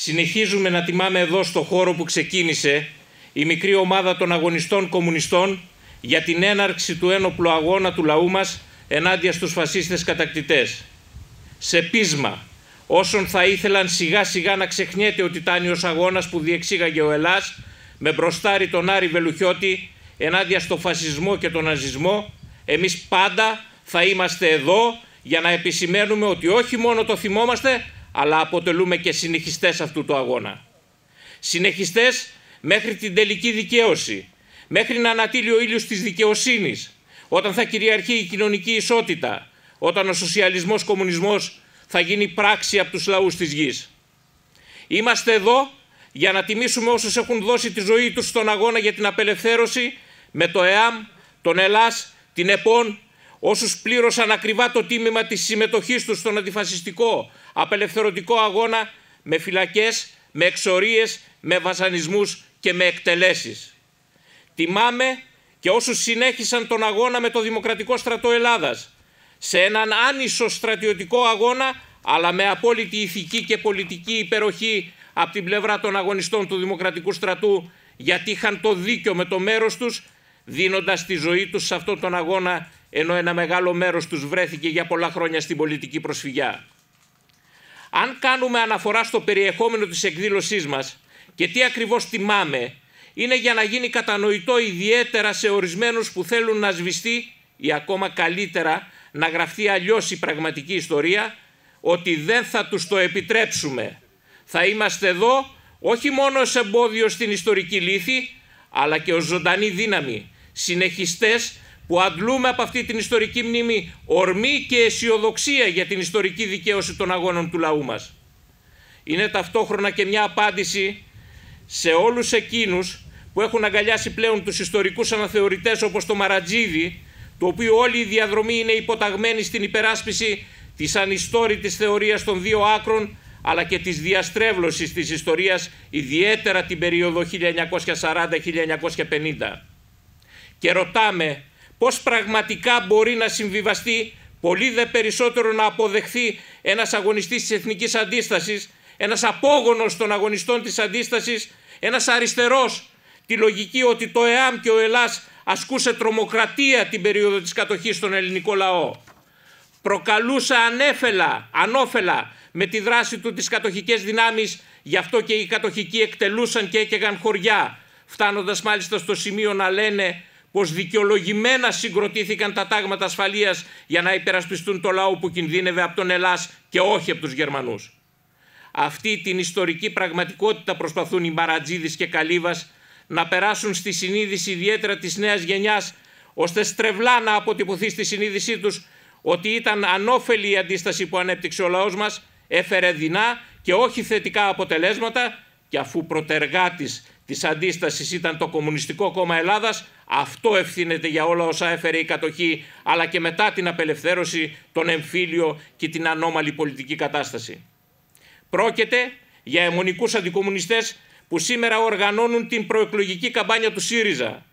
Συνεχίζουμε να τιμάμε εδώ στο χώρο που ξεκίνησε η μικρή ομάδα των αγωνιστών κομμουνιστών για την έναρξη του ένοπλου αγώνα του λαού μας ενάντια στους φασίστες κατακτητές. Σε πείσμα όσων θα ήθελαν σιγά σιγά να ξεχνιέται ο τιτάνιος αγώνας που διεξήγαγε ο Ελλάς με μπροστάρι τον Άρη Βελουχιώτη ενάντια στο φασισμό και τον ναζισμό, εμείς πάντα θα είμαστε εδώ για να επισημαίνουμε ότι όχι μόνο το θυμόμαστε, αλλά αποτελούμε και συνεχιστές αυτού του αγώνα. Συνεχιστές μέχρι την τελική δικαίωση, μέχρι να ανατείλει ο ήλιος της δικαιοσύνης, όταν θα κυριαρχεί η κοινωνική ισότητα, όταν ο σοσιαλισμός κομμουνισμός θα γίνει πράξη από τους λαούς της γης. Είμαστε εδώ για να τιμήσουμε όσους έχουν δώσει τη ζωή τους στον αγώνα για την απελευθέρωση με το ΕΑΜ, τον ΕΛΑΣ, την ΕΠΟΝ όσους πλήρωσαν ακριβά το τίμημα της συμμετοχής τους στον αντιφασιστικό απελευθερωτικό αγώνα με φυλακές, με εξορίες, με βασανισμούς και με εκτελέσεις. Τιμάμε και όσους συνέχισαν τον αγώνα με το Δημοκρατικό Στρατό Ελλάδας σε έναν άνισο στρατιωτικό αγώνα αλλά με απόλυτη ηθική και πολιτική υπεροχή από την πλευρά των αγωνιστών του Δημοκρατικού Στρατού γιατί είχαν το δίκιο με το μέρος τους δίνοντας τη ζωή τους σε αυτόν τον αγώνα ενώ ένα μεγάλο μέρος τους βρέθηκε για πολλά χρόνια στην πολιτική προσφυγιά. Αν κάνουμε αναφορά στο περιεχόμενο της εκδήλωσής μας και τι ακριβώς τιμάμε, είναι για να γίνει κατανοητό ιδιαίτερα σε ορισμένους που θέλουν να σβηστεί ή ακόμα καλύτερα να γραφτεί αλλιώς η πραγματική ιστορία, ότι δεν θα τους το επιτρέψουμε. Θα είμαστε εδώ όχι μόνο ως εμπόδιο στην ιστορική λύθη, αλλά και ως ζωντανή δύναμη, συνεχιστές που αντλούμε από αυτή την ιστορική μνήμη ορμή και αισιοδοξία για την ιστορική δικαίωση των αγώνων του λαού μας. Είναι ταυτόχρονα και μια απάντηση σε όλους εκείνους που έχουν αγκαλιάσει πλέον τους ιστορικούς αναθεωρητές όπως το Μαρατζίδη, το οποίο όλη η διαδρομή είναι υποταγμένη στην υπεράσπιση της ανιστόρητης θεωρίας των δύο άκρων, αλλά και της διαστρέβλωσης της ιστορίας, ιδιαίτερα την περίοδο 1940-1950. Και ρωτάμε πώς πραγματικά μπορεί να συμβιβαστεί πολύ δε περισσότερο να αποδεχθεί ένας αγωνιστής της εθνικής αντίστασης, ένας απόγονος των αγωνιστών της αντίστασης, ένας αριστερός τη λογική ότι το ΕΑΜ και ο Ελλάς ασκούσε τρομοκρατία την περίοδο της κατοχής στον ελληνικό λαό. Προκαλούσε ανέφελα, ανώφελα με τη δράση του τις κατοχικές δυνάμεις, γι' αυτό και οι κατοχικοί εκτελούσαν και έκαιγαν χωριά, φτάνοντας μάλιστα στο σημείο να λένε Πως δικαιολογημένα συγκροτήθηκαν τα τάγματα ασφαλείας για να υπερασπιστούν το λαό που κινδύνευε από τον Ελλάς και όχι από τους Γερμανούς. Αυτή την ιστορική πραγματικότητα προσπαθούν οι Μαρατζίδης και Καλύβας να περάσουν στη συνείδηση ιδιαίτερα της νέας γενιάς, ώστε στρεβλά να αποτυπωθεί στη συνείδησή τους ότι ήταν ανώφελη η αντίσταση που ανέπτυξε ο λαός μας, έφερε δεινά και όχι θετικά αποτελέσματα και αφού προτεργάτης Της αντίστασης ήταν το Κομμουνιστικό Κόμμα Ελλάδας. αυτό ευθύνεται για όλα όσα έφερε η κατοχή, αλλά και μετά την απελευθέρωση, τον εμφύλιο και την ανώμαλη πολιτική κατάσταση. Πρόκειται για αιμονικούς αντικομουνιστές που σήμερα οργανώνουν την προεκλογική καμπάνια του ΣΥΡΙΖΑ.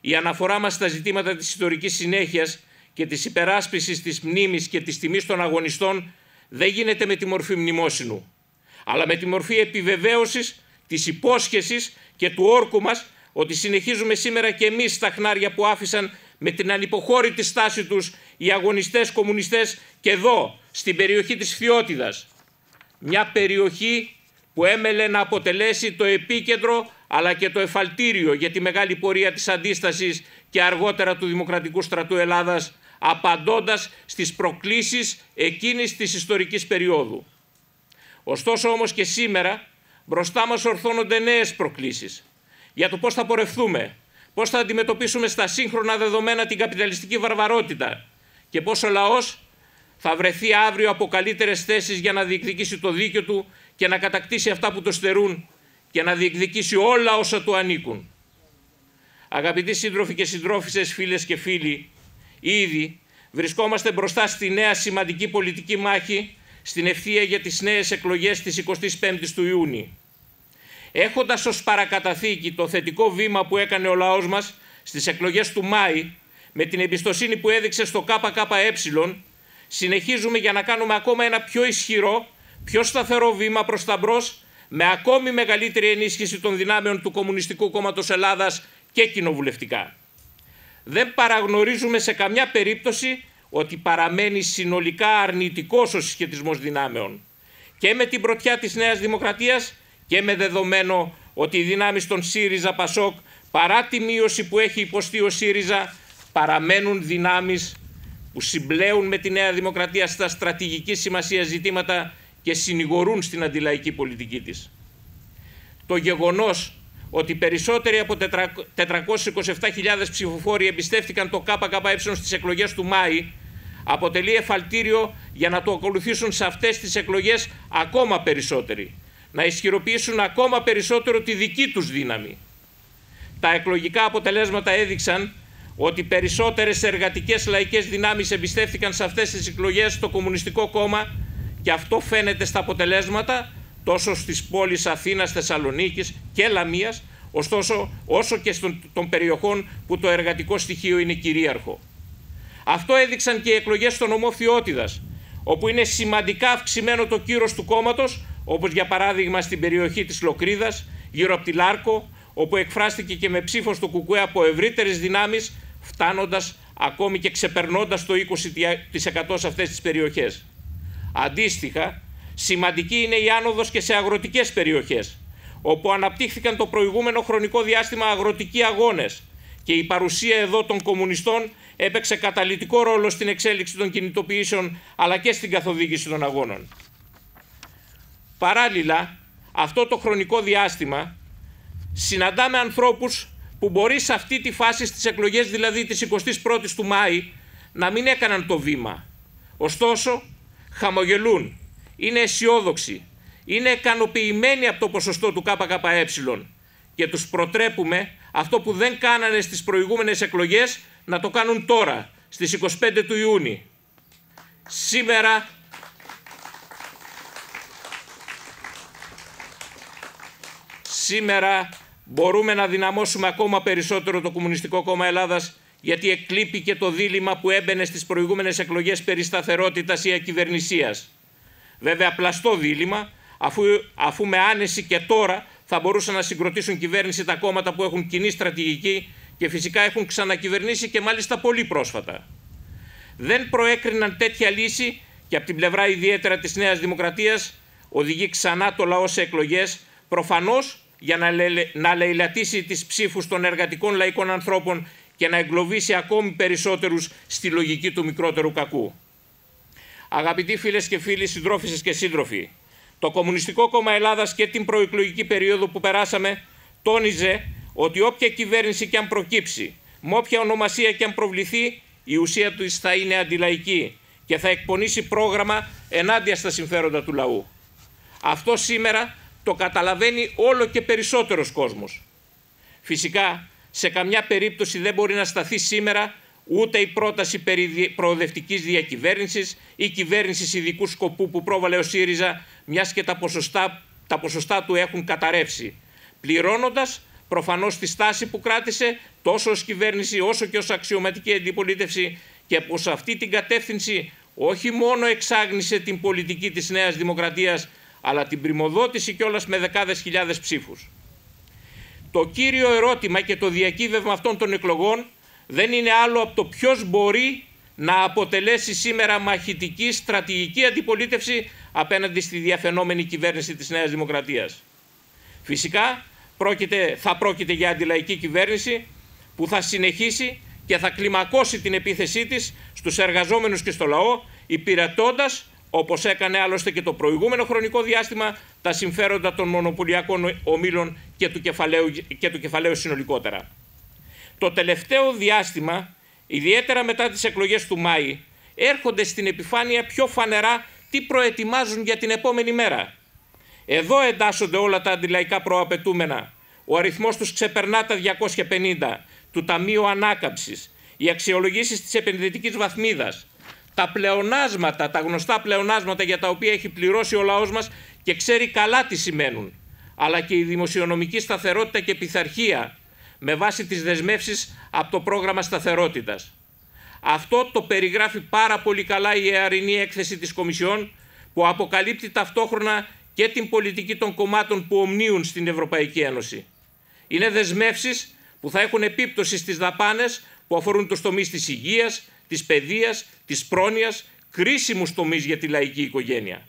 Η αναφορά μας στα ζητήματα της ιστορικής συνέχειας και της υπεράσπισης της μνήμης και της τιμής των αγωνιστών δεν γίνεται με τη μορφή μνημόσυνου, αλλά με τη μορφή επιβεβαίωσης της υπόσχεσης και του όρκου μας ότι συνεχίζουμε σήμερα και εμείς τα χνάρια που άφησαν με την ανυποχώρητη στάση τους οι αγωνιστές κομμουνιστές και εδώ, στην περιοχή της Φιώτιδας. Μια περιοχή που έμελε να αποτελέσει το επίκεντρο αλλά και το εφαλτήριο για τη μεγάλη πορεία της αντίστασης και αργότερα του Δημοκρατικού Στρατού Ελλάδας απαντώντας στις προκλήσεις εκείνης της ιστορικής περίοδου. Ωστόσο όμως και σήμερα Μπροστά μας ορθώνονται νέες προκλήσεις για το πώς θα πορευθούμε, πώς θα αντιμετωπίσουμε στα σύγχρονα δεδομένα την καπιταλιστική βαρβαρότητα και πώς ο λαός θα βρεθεί αύριο από καλύτερες θέσεις για να διεκδικήσει το δίκαιο του και να κατακτήσει αυτά που το στερούν και να διεκδικήσει όλα όσα του ανήκουν. Αγαπητοί σύντροφοι και συντρόφισσες, φίλες και φίλοι, ήδη βρισκόμαστε μπροστά στη νέα σημαντική πολιτική μάχη στην ευθεία για τις νέες εκλογές της 25ης του Ιούνιου. Έχοντας ως παρακαταθήκη το θετικό βήμα που έκανε ο λαός μας στις εκλογές του Μάη, με την εμπιστοσύνη που έδειξε στο ΚΚΕ, συνεχίζουμε για να κάνουμε ακόμα ένα πιο ισχυρό, πιο σταθερό βήμα προς τα μπρος, με ακόμη μεγαλύτερη ενίσχυση των δυνάμεων του Κομμουνιστικού Κόμματος Ελλάδας και κοινοβουλευτικά. Δεν παραγνωρίζουμε σε καμιά περίπτωση ότι παραμένει συνολικά αρνητικός ο συσχετισμός δυνάμεων και με την πρωτιά της Νέας Δημοκρατίας και με δεδομένο ότι οι δυνάμεις των ΣΥΡΙΖΑ ΠΑΣΟΚ παρά τη μείωση που έχει υποστεί ο ΣΥΡΙΖΑ παραμένουν δυνάμεις που συμπλέουν με τη Νέα Δημοκρατία στα στρατηγική σημασία ζητήματα και συνηγορούν στην αντιλαϊκή πολιτική της. Το γεγονός ότι περισσότεροι από 427.000 ψηφοφόροι εμπιστεύτηκαν το ΚΚΕ στις εκλογές του Μάη αποτελεί εφαλτήριο για να το ακολουθήσουν σε αυτές τις εκλογές ακόμα περισσότεροι, να ισχυροποιήσουν ακόμα περισσότερο τη δική τους δύναμη. Τα εκλογικά αποτελέσματα έδειξαν ότι περισσότερες εργατικές λαϊκές δυνάμεις εμπιστεύτηκαν σε αυτές τις εκλογές το Κομμουνιστικό Κόμμα και αυτό φαίνεται στα αποτελέσματα τόσο στις πόλεις Αθήνας, Θεσσαλονίκης και Λαμίας, ωστόσο όσο και των περιοχών που το εργατικό στοιχείο είναι κυρίαρχο. Αυτό έδειξαν και οι εκλογές στο νομό όπου είναι σημαντικά αυξημένο το κύρος του κόμματος, όπως για παράδειγμα στην περιοχή της Λοκρίδας, γύρω από τη Λάρκο, όπου εκφράστηκε και με ψήφος του Κουκουέ από ευρύτερες δυνάμεις, φτάνοντας ακόμη και ξεπερνώντας το 20% σε αυτές τις περιοχές. Αντίστοιχα, σημαντική είναι η άνοδος και σε αγροτικές περιοχές, όπου αναπτύχθηκαν το προηγούμενο χρονικό διάστημα αγροτικοί αγώνες, και η παρουσία εδώ των κομμουνιστών έπαιξε καταλητικό ρόλο στην εξέλιξη των κινητοποιήσεων αλλά και στην καθοδήγηση των αγώνων. Παράλληλα, αυτό το χρονικό διάστημα συναντάμε ανθρώπους που μπορεί σε αυτή τη φάση στις εκλογές δηλαδή της 21ης του Μάη να μην έκαναν το βήμα. Ωστόσο, χαμογελούν, είναι αισιόδοξοι, είναι ικανοποιημένοι από το ποσοστό του ΚΚΕ και τους προτρέπουμε αυτό που δεν κάνανε στις προηγούμενες εκλογές να το κάνουν τώρα, στις 25 του Ιούνιου. Σήμερα σήμερα μπορούμε να δυναμώσουμε ακόμα περισσότερο το Κομμουνιστικό Κόμμα Ελλάδας γιατί εκλείπηκε το δίλημα που έμπαινε στις προηγούμενες εκλογές περί σταθερότητας ή ακυβερνησίας. Βέβαια πλαστό δίλημα αφού, αφού με άνεση και τώρα θα μπορούσαν να συγκροτήσουν κυβέρνηση τα κόμματα που έχουν κοινή στρατηγική και φυσικά έχουν ξανακυβερνήσει και μάλιστα πολύ πρόσφατα. Δεν προέκριναν τέτοια λύση και από την πλευρά ιδιαίτερα της Νέας Δημοκρατίας οδηγεί ξανά το λαό σε εκλογές, προφανώς για να, να λαιλατήσει τις ψήφους των εργατικών λαϊκών ανθρώπων και να εγκλωβίσει ακόμη περισσότερους στη λογική του μικρότερου κακού. Αγαπητοί φίλες και φίλοι, συντρόφισσες και σύντροφοι, το Κομμουνιστικό Κόμμα Ελλάδας και την προεκλογική περίοδο που περάσαμε τόνιζε ότι όποια κυβέρνηση και αν προκύψει, με όποια ονομασία και αν προβληθεί, η ουσία του θα είναι αντιλαϊκή και θα εκπονήσει πρόγραμμα ενάντια στα συμφέροντα του λαού. Αυτό σήμερα το καταλαβαίνει όλο και περισσότερος κόσμος. Φυσικά, σε καμιά περίπτωση δεν μπορεί να σταθεί σήμερα ούτε η πρόταση περί προοδευτικής διακυβέρνησης ή κυβέρνησης ειδικού σκοπού που πρόβαλε ο ΣΥΡΙΖΑ, μιας και τα ποσοστά, τα ποσοστά του έχουν καταρρεύσει, πληρώνοντας προφανώς τη στάση που κράτησε τόσο ως κυβέρνηση όσο και ως αξιωματική αντιπολίτευση και πως αυτή την κατεύθυνση όχι μόνο εξάγνησε την πολιτική της Νέας Δημοκρατίας, αλλά την πρημοδότησε κιόλας με δεκάδες χιλιάδες ψήφους. Το κύριο ερώτημα και το διακύβευμα αυτών των εκλογών δεν είναι άλλο από το ποιος μπορεί να αποτελέσει σήμερα μαχητική στρατηγική αντιπολίτευση απέναντι στη διαφαινόμενη κυβέρνηση της Νέας Δημοκρατίας. Φυσικά πρόκειται, θα πρόκειται για αντιλαϊκή κυβέρνηση που θα συνεχίσει και θα κλιμακώσει την επίθεσή της στους εργαζόμενους και στο λαό, υπηρετώντας, όπως έκανε άλλωστε και το προηγούμενο χρονικό διάστημα, τα συμφέροντα των μονοπωλιακών ομίλων και του κεφαλαίου, και του κεφαλαίου συνολικότερα. Το τελευταίο διάστημα, ιδιαίτερα μετά τις εκλογές του Μάη, έρχονται στην επιφάνεια πιο φανερά τι προετοιμάζουν για την επόμενη μέρα. Εδώ εντάσσονται όλα τα αντιλαϊκά προαπαιτούμενα. Ο αριθμός τους ξεπερνά τα 250 του Ταμείου Ανάκαμψης, οι αξιολογήσεις της επενδυτικής βαθμίδας, τα πλεονάσματα, τα γνωστά πλεονάσματα για τα οποία έχει πληρώσει ο λαός μας και ξέρει καλά τι σημαίνουν, αλλά και η δημοσιονομική σταθερότητα και πειθαρχία με βάση τις δεσμεύσεις από το πρόγραμμα σταθερότητας. Αυτό το περιγράφει πάρα πολύ καλά η αιαρινή έκθεση της Κομισιόν που αποκαλύπτει ταυτόχρονα και την πολιτική των κομμάτων που ομνίουν στην Ευρωπαϊκή Ένωση. Είναι δεσμεύσεις που θα έχουν επίπτωση στις δαπάνες που αφορούν τους τομείς της υγείας, της παιδείας, της πρόνοιας, κρίσιμους τομείς για τη λαϊκή οικογένεια.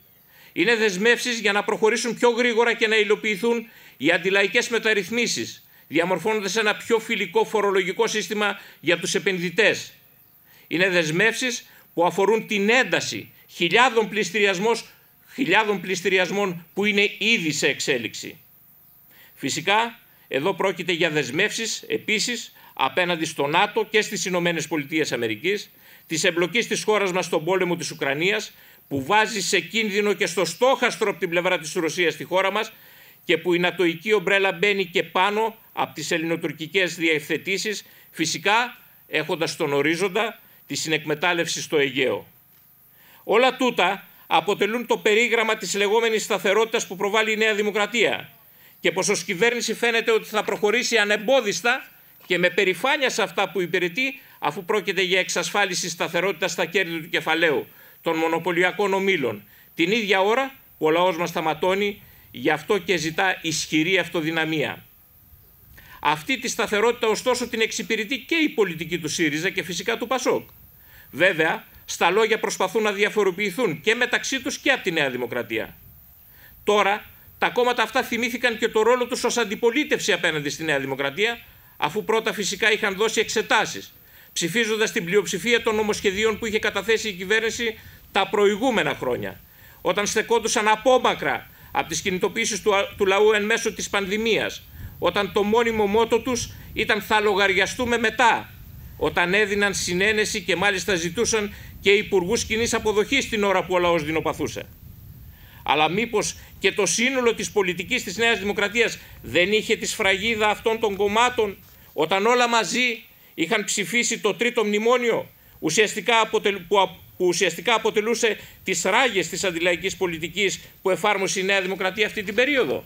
Είναι δεσμεύσεις για να προχωρήσουν πιο γρήγορα και να υλοποιηθούν οι αντιλαϊκές μεταρρυθμίσεις, σε ένα πιο φιλικό φορολογικό σύστημα για τους επενδυτές. Είναι δεσμεύσεις που αφορούν την ένταση χιλιάδων, χιλιάδων πληστηριασμών που είναι ήδη σε εξέλιξη. Φυσικά, εδώ πρόκειται για δεσμεύσεις επίσης απέναντι στο ΝΑΤΟ και στις Ηνωμένες Πολιτείες Αμερικής, της εμπλοκής της χώρας μας στον πόλεμο της Ουκρανίας, που βάζει σε κίνδυνο και στο στόχαστρο από την πλευρά της Ρωσίας στη χώρα μας, και που η νατοϊκή ομπρέλα μπαίνει και πάνω από τις ελληνοτουρκικές διευθετήσεις, φυσικά έχοντας τον ορίζοντα της συνεκμετάλλευσης στο Αιγαίο. Όλα τούτα αποτελούν το περίγραμμα της λεγόμενης σταθερότητας που προβάλλει η Νέα Δημοκρατία και πως ως κυβέρνηση φαίνεται ότι θα προχωρήσει ανεμπόδιστα και με περηφάνεια σε αυτά που υπηρετεί αφού πρόκειται για εξασφάλιση σταθερότητας στα κέρδη του κεφαλαίου, των μονοπωλιακών ομήλων, την ίδια ώρα που ο λαός μας σταματώνει Γι' αυτό και ζητά ισχυρή αυτοδυναμία. Αυτή τη σταθερότητα ωστόσο την εξυπηρετεί και η πολιτική του ΣΥΡΙΖΑ και φυσικά του ΠΑΣΟΚ. Βέβαια, στα λόγια προσπαθούν να διαφοροποιηθούν και μεταξύ τους και από τη Νέα Δημοκρατία. Τώρα, τα κόμματα αυτά θυμήθηκαν και το ρόλο τους ως αντιπολίτευση απέναντι στη Νέα Δημοκρατία, αφού πρώτα φυσικά είχαν δώσει εξετάσεις, ψηφίζοντας την πλειοψηφία των νομοσχεδίων που είχε καταθέσει η κυβέρνηση τα προηγούμενα χρόνια, όταν στεκόντουσαν απόμακρα από τις κινητοποιήσεις του, του λαού εν μέσω της πανδημίας, όταν το μόνιμο μότο τους ήταν «θα λογαριαστούμε μετά», όταν έδιναν συνένεση και μάλιστα ζητούσαν και υπουργούς κοινής αποδοχής την ώρα που ο λαός δεινοπαθούσε. Αλλά μήπως και το σύνολο της πολιτικής της Νέας Δημοκρατίας δεν είχε τη σφραγίδα αυτών των κομμάτων όταν όλα μαζί είχαν ψηφίσει το τρίτο μνημόνιο ουσιαστικά που που ουσιαστικά αποτελούσε τις ράγες της αντιλαϊκής πολιτικής που εφάρμοσε η Νέα Δημοκρατία αυτή την περίοδο.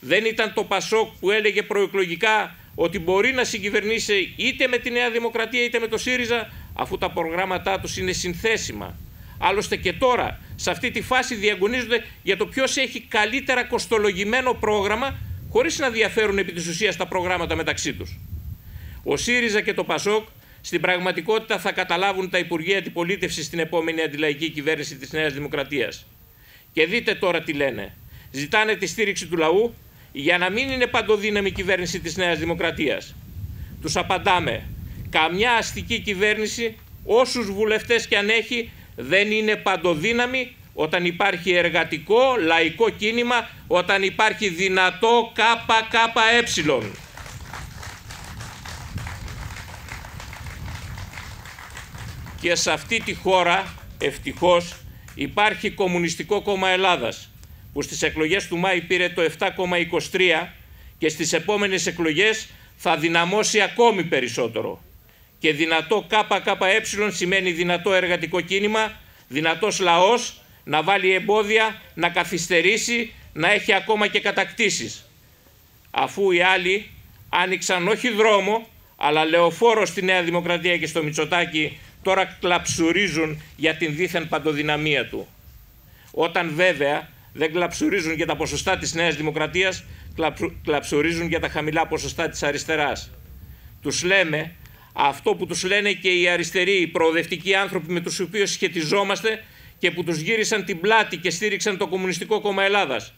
Δεν ήταν το Πασόκ που έλεγε προεκλογικά ότι μπορεί να συγκυβερνήσει είτε με τη Νέα Δημοκρατία είτε με το ΣΥΡΙΖΑ αφού τα προγράμματά τους είναι συνθέσιμα. Άλλωστε και τώρα σε αυτή τη φάση διαγωνίζονται για το ποιος έχει καλύτερα κοστολογημένο πρόγραμμα χωρίς να διαφέρουν επί της ουσίας τα προγράμματα μεταξύ τους. Ο ΣΥΡΙΖΑ και το ΠΑΣΟΚ στην πραγματικότητα θα καταλάβουν τα Υπουργεία Αντιπολίτευσης στην επόμενη αντιλαϊκή κυβέρνηση της Νέας Δημοκρατίας. Και δείτε τώρα τι λένε. Ζητάνε τη στήριξη του λαού για να μην είναι παντοδύναμη η κυβέρνηση της Νέας Δημοκρατίας. Τους απαντάμε. Καμιά αστική κυβέρνηση, όσους βουλευτές και αν έχει, δεν είναι παντοδύναμη όταν υπάρχει εργατικό, λαϊκό κίνημα, όταν υπάρχει δυνατό ΚΚΕ. και σε αυτή τη χώρα ευτυχώς υπάρχει Κομμουνιστικό Κόμμα Ελλάδας που στις εκλογές του Μάη πήρε το 7,23 και στις επόμενες εκλογές θα δυναμώσει ακόμη περισσότερο. Και δυνατό ΚΚΕ σημαίνει δυνατό εργατικό κίνημα, δυνατός λαός να βάλει εμπόδια, να καθυστερήσει, να έχει ακόμα και κατακτήσεις. Αφού οι άλλοι άνοιξαν όχι δρόμο, αλλά λεωφόρο στη Νέα Δημοκρατία και στο Μητσοτάκι τώρα κλαψουρίζουν για την δίθεν παντοδυναμία του. Όταν βέβαια δεν κλαψουρίζουν για τα ποσοστά της Νέας Δημοκρατίας, κλαψουρίζουν για τα χαμηλά ποσοστά της αριστεράς. Τους λέμε αυτό που τους λένε και οι αριστεροί, οι προοδευτικοί άνθρωποι με τους οποίους σχετιζόμαστε και που τους γύρισαν την πλάτη και στήριξαν το Κομμουνιστικό Κόμμα Ελλάδας.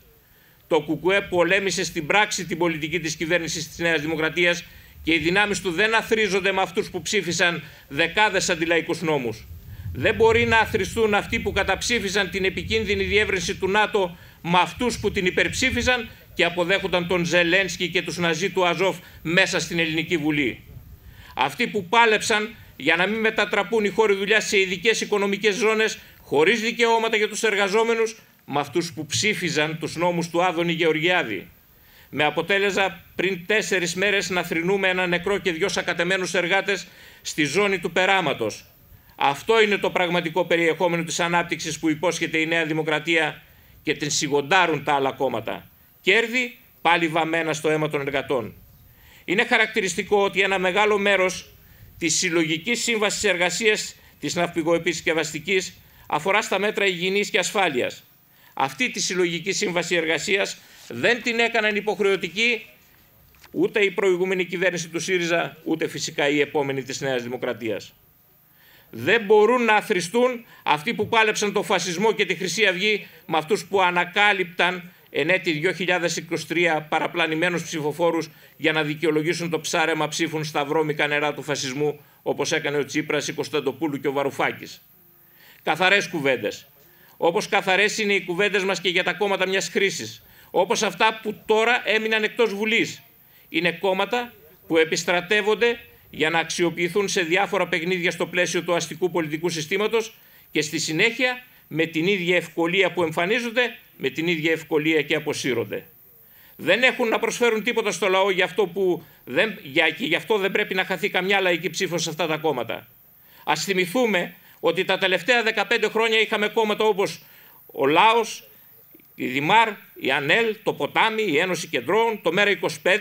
Το ΚΚΕ πολέμησε στην πράξη την πολιτική της κυβέρνησης της Νέας Δημοκρατίας και οι δυνάμεις του δεν αθρίζονται με αυτούς που ψήφισαν δεκάδες αντιλαϊκούς νόμους. Δεν μπορεί να αθριστούν αυτοί που καταψήφισαν την επικίνδυνη διεύρυνση του ΝΑΤΟ με αυτούς που την υπερψήφισαν και αποδέχονταν τον Ζελένσκι και τους Ναζί του Αζόφ μέσα στην Ελληνική Βουλή. Αυτοί που πάλεψαν για να μην μετατραπούν οι χώροι δουλειάς σε ειδικές οικονομικές ζώνες χωρίς δικαιώματα για τους εργαζόμενους, με αυτούς που ψήφιζαν τους νόμους του Άδωνη Γεωργιάδη με αποτέλεσμα πριν τέσσερις μέρες να θρυνούμε ένα νεκρό και δυο σακατεμένους εργάτες στη ζώνη του περάματος. Αυτό είναι το πραγματικό περιεχόμενο της ανάπτυξης που υπόσχεται η Νέα Δημοκρατία και την σιγοντάρουν τα άλλα κόμματα. Κέρδη πάλι βαμμένα στο αίμα των εργατών. Είναι χαρακτηριστικό ότι ένα μεγάλο μέρος της συλλογικής σύμβασης εργασίας της ναυπηγοεπισκευαστικής αφορά στα μέτρα υγιεινής και ασφάλειας. Αυτή τη συλλογική σύμβαση εργασίας δεν την έκαναν υποχρεωτική ούτε η προηγούμενη κυβέρνηση του ΣΥΡΙΖΑ, ούτε φυσικά η επόμενη της Νέας Δημοκρατίας. Δεν μπορούν να αθρηστούν αυτοί που πάλεψαν το φασισμό και τη Χρυσή Αυγή με αυτούς που ανακάλυπταν εν έτη 2023 παραπλανημένους ψηφοφόρους για να δικαιολογήσουν το ψάρεμα ψήφων στα βρώμικα νερά του φασισμού όπως έκανε ο Τσίπρας, η Κωνσταντοπούλου και ο Βαρουφάκης. Καθαρές κουβέντες. Όπως καθαρές είναι οι κουβέντες μας και για τα κόμματα μιας χρήσης όπως αυτά που τώρα έμειναν εκτός Βουλής. Είναι κόμματα που επιστρατεύονται για να αξιοποιηθούν σε διάφορα παιχνίδια στο πλαίσιο του αστικού πολιτικού συστήματος και στη συνέχεια με την ίδια ευκολία που εμφανίζονται, με την ίδια ευκολία και αποσύρονται. Δεν έχουν να προσφέρουν τίποτα στο λαό γι' αυτό που δεν, και γι' αυτό δεν πρέπει να χαθεί καμιά λαϊκή ψήφος σε αυτά τα κόμματα. Ας θυμηθούμε ότι τα τελευταία 15 χρόνια είχαμε κόμματα όπως ο Λάος, η Δημάρ, η ΑΝΕΛ, το Ποτάμι, η Ένωση Κεντρών, το ΜΕΡΑ25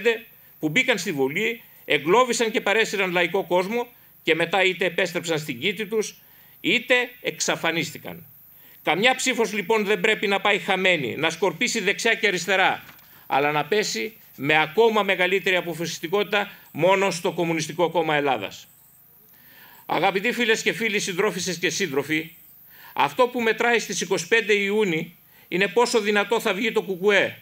που μπήκαν στη Βουλή, εγκλώβησαν και παρέσυραν λαϊκό κόσμο και μετά είτε επέστρεψαν στην κήτη τους, είτε εξαφανίστηκαν. Καμιά ψήφος λοιπόν δεν πρέπει να πάει χαμένη, να σκορπίσει δεξιά και αριστερά, αλλά να πέσει με ακόμα μεγαλύτερη αποφασιστικότητα μόνο στο Κομμουνιστικό Κόμμα Ελλάδας. Αγαπητοί φίλες και φίλοι, συντρόφισσες και σύντροφοι, αυτό που μετράει στις 25 Ιούνιου είναι πόσο δυνατό θα βγει το κουκουέ.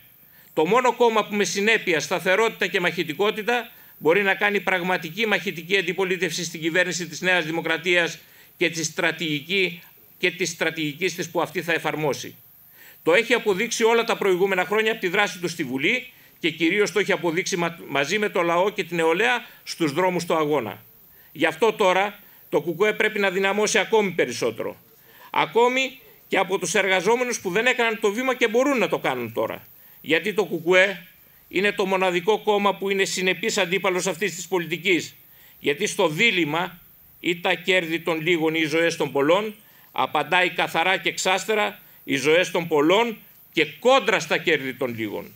Το μόνο κόμμα που με συνέπεια, σταθερότητα και μαχητικότητα μπορεί να κάνει πραγματική μαχητική αντιπολίτευση στην κυβέρνηση της Νέας Δημοκρατίας και τη στρατηγική και της στρατηγικής της που αυτή θα εφαρμόσει. Το έχει αποδείξει όλα τα προηγούμενα χρόνια από τη δράση του στη Βουλή και κυρίως το έχει αποδείξει μαζί με το λαό και την νεολαία στους δρόμους του αγώνα. Γι' αυτό τώρα το ΚΚΕ πρέπει να δυναμώσει ακόμη περισσότερο. Ακόμη και από τους εργαζόμενους που δεν έκαναν το βήμα και μπορούν να το κάνουν τώρα. Γιατί το ΚΚΕ είναι το μοναδικό κόμμα που είναι συνεπής αντίπαλος αυτής της πολιτικής. Γιατί στο δίλημα ή τα κέρδη των λίγων ή οι ζωές των πολλών απαντάει καθαρά και εξάστερα οι ζωές των πολλών και κόντρα στα κέρδη των λίγων.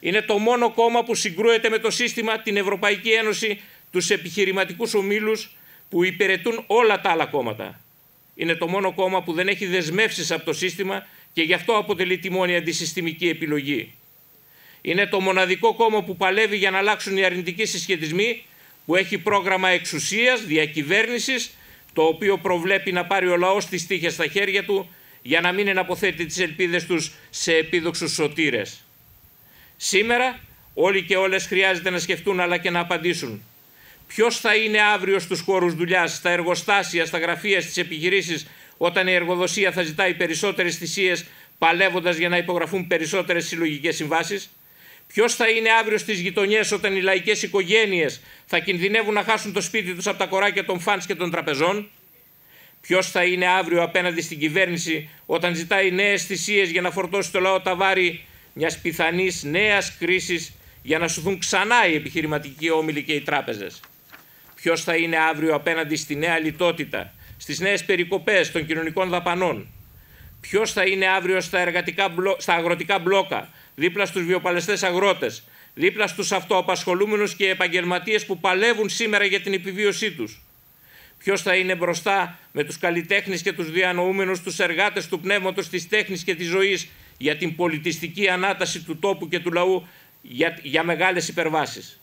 Είναι το μόνο κόμμα που συγκρούεται με το σύστημα, την Ευρωπαϊκή Ένωση, τους επιχειρηματικούς ομίλους που υπηρετούν όλα τα άλλα κόμματα είναι το μόνο κόμμα που δεν έχει δεσμεύσεις από το σύστημα και γι' αυτό αποτελεί τη μόνη αντισυστημική επιλογή. Είναι το μοναδικό κόμμα που παλεύει για να αλλάξουν οι αρνητικοί συσχετισμοί, που έχει πρόγραμμα εξουσίας, διακυβέρνησης, το οποίο προβλέπει να πάρει ο λαός τις τύχες στα χέρια του για να μην εναποθέτει τις ελπίδες τους σε επίδοξους σωτήρες. Σήμερα όλοι και όλες χρειάζεται να σκεφτούν αλλά και να απαντήσουν. Ποιος θα είναι αύριο στους χώρους δουλειάς, στα εργοστάσια, στα γραφεία, στις επιχειρήσεις, όταν η εργοδοσία θα ζητάει περισσότερες θυσίες παλεύοντας για να υπογραφούν περισσότερες συλλογικές συμβάσεις. Ποιος θα είναι αύριο στις γειτονιές όταν οι λαϊκές οικογένειες θα κινδυνεύουν να χάσουν το σπίτι τους από τα κοράκια των φαντ και των τραπεζών. Ποιος θα είναι αύριο απέναντι στην κυβέρνηση όταν ζητάει νέες θυσίες για να φορτώσει το λαό τα βάρη μιας πιθανής νέας κρίσης για να σωθούν ξανά οι επιχειρηματικοί όμιλοι και οι τράπεζες. Ποιος θα είναι αύριο απέναντι στη νέα λιτότητα, στις νέες περικοπές των κοινωνικών δαπανών. Ποιος θα είναι αύριο στα, εργατικά στα αγροτικά μπλόκα, δίπλα στους βιοπαλαιστές αγρότες, δίπλα στους αυτοαπασχολούμενους και επαγγελματίες που παλεύουν σήμερα για την επιβίωσή τους. Ποιος θα είναι μπροστά με τους καλλιτέχνες και τους διανοούμενους, τους εργάτες του πνεύματος, της τέχνης και της ζωής για την πολιτιστική ανάταση του τόπου και του λαού για, για μεγάλες υπερβάσεις.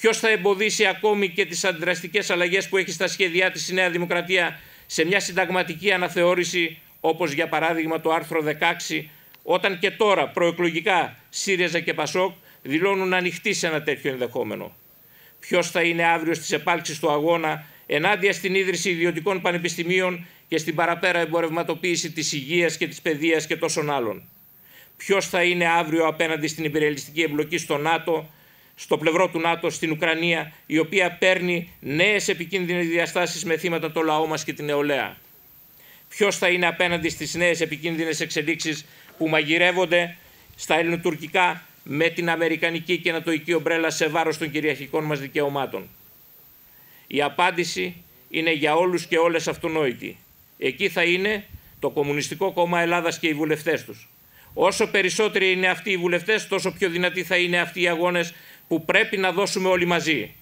Ποιος θα εμποδίσει ακόμη και τις αντιδραστικές αλλαγές που έχει στα σχέδιά της η Νέα Δημοκρατία σε μια συνταγματική αναθεώρηση, όπως για παράδειγμα το άρθρο 16, όταν και τώρα προεκλογικά ΣΥΡΙΖΑ και ΠΑΣΟΚ δηλώνουν ανοιχτή σε ένα τέτοιο ενδεχόμενο. Ποιος θα είναι αύριο στις επάλξεις του αγώνα ενάντια στην ίδρυση ιδιωτικών πανεπιστημίων και στην παραπέρα εμπορευματοποίηση της υγείας και της παιδείας και τόσων άλλων. Ποιος θα είναι αύριο απέναντι στην υπερελιστική εμπλοκή στο ΝΑΤΟ στο πλευρό του ΝΑΤΟ στην Ουκρανία, η οποία παίρνει νέες επικίνδυνες διαστάσεις με θύματα το λαό μας και την νεολαία. Ποιος θα είναι απέναντι στις νέες επικίνδυνες εξελίξεις που μαγειρεύονται στα ελληνοτουρκικά με την αμερικανική και ανατοϊκή ομπρέλα σε βάρος των κυριαρχικών μας δικαιωμάτων. Η απάντηση είναι για όλους και όλες αυτονόητη. Εκεί θα είναι το Κομμουνιστικό Κόμμα Ελλάδας και οι βουλευτές τους. Όσο περισσότεροι είναι αυτοί οι βουλευτές, τόσο πιο δυνατοί θα είναι αυτοί οι αγώνες που πρέπει να δώσουμε όλοι μαζί.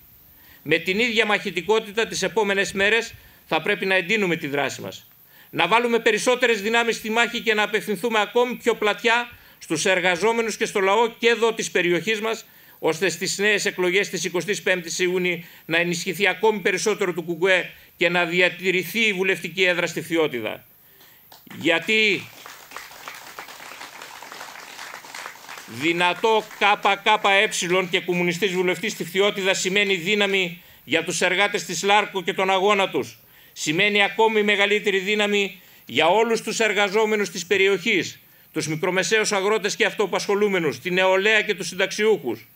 Με την ίδια μαχητικότητα τις επόμενες μέρες θα πρέπει να εντείνουμε τη δράση μας. Να βάλουμε περισσότερες δυνάμεις στη μάχη και να απευθυνθούμε ακόμη πιο πλατιά στους εργαζόμενους και στο λαό και εδώ της περιοχής μας, ώστε στις νέες εκλογές της 25ης Ιούνιου να ενισχυθεί ακόμη περισσότερο του ΚΚΕ και να διατηρηθεί η βουλευτική έδρα στη Φιότιδα. Γιατί δυνατό ΚΚΕ και κομμουνιστής βουλευτής στη Φθιώτιδα σημαίνει δύναμη για τους εργάτες της Λάρκου και τον αγώνα τους. Σημαίνει ακόμη μεγαλύτερη δύναμη για όλους τους εργαζόμενους της περιοχής, τους μικρομεσαίους αγρότες και αυτοπασχολούμενους, τη νεολαία και τους συνταξιούχους.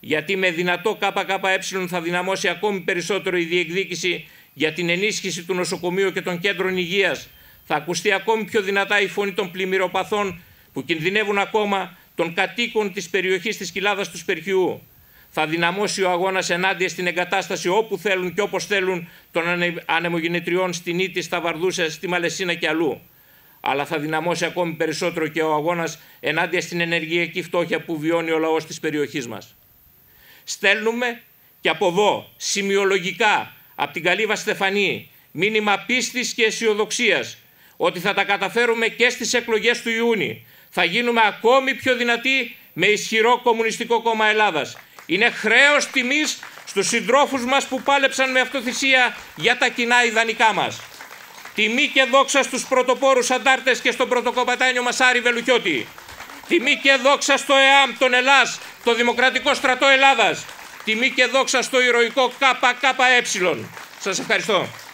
Γιατί με δυνατό ΚΚΕ θα δυναμώσει ακόμη περισσότερο η διεκδίκηση για την ενίσχυση του νοσοκομείου και των κέντρων υγείας. Θα ακουστεί ακόμη πιο δυνατά η φωνή των πλημμυροπαθών που κινδυνεύουν ακόμα των κατοίκων της περιοχής της κοιλάδας του Σπερχιού. Θα δυναμώσει ο αγώνας ενάντια στην εγκατάσταση όπου θέλουν και όπως θέλουν των ανεμογεννητριών στην Ήτη, στα Βαρδούσα, στη Μαλεσίνα και αλλού. Αλλά θα δυναμώσει ακόμη περισσότερο και ο αγώνας... ενάντια στην ενεργειακή φτώχεια που βιώνει ο λαός της περιοχής μας. Στέλνουμε και από εδώ, σημειολογικά, από την Καλή Στεφανή, μήνυμα πίστης και αισιοδοξίας ότι θα τα καταφέρουμε και στις εκλογές του Ιούνιου θα γίνουμε ακόμη πιο δυνατοί με ισχυρό Κομμουνιστικό Κόμμα Ελλάδας. Είναι χρέος τιμής στους συντρόφους μας που πάλεψαν με αυτοθυσία για τα κοινά ιδανικά μας. Τιμή και δόξα στους πρωτοπόρους αντάρτες και στον πρωτοκομπατάνιο μας Άρη Βελουχιώτη. Τιμή και δόξα στο ΕΑΜ, τον Ελλάς, το Δημοκρατικό Στρατό Ελλάδας. Τιμή και δόξα στο ηρωικό ΚΚΕ. Σας ευχαριστώ.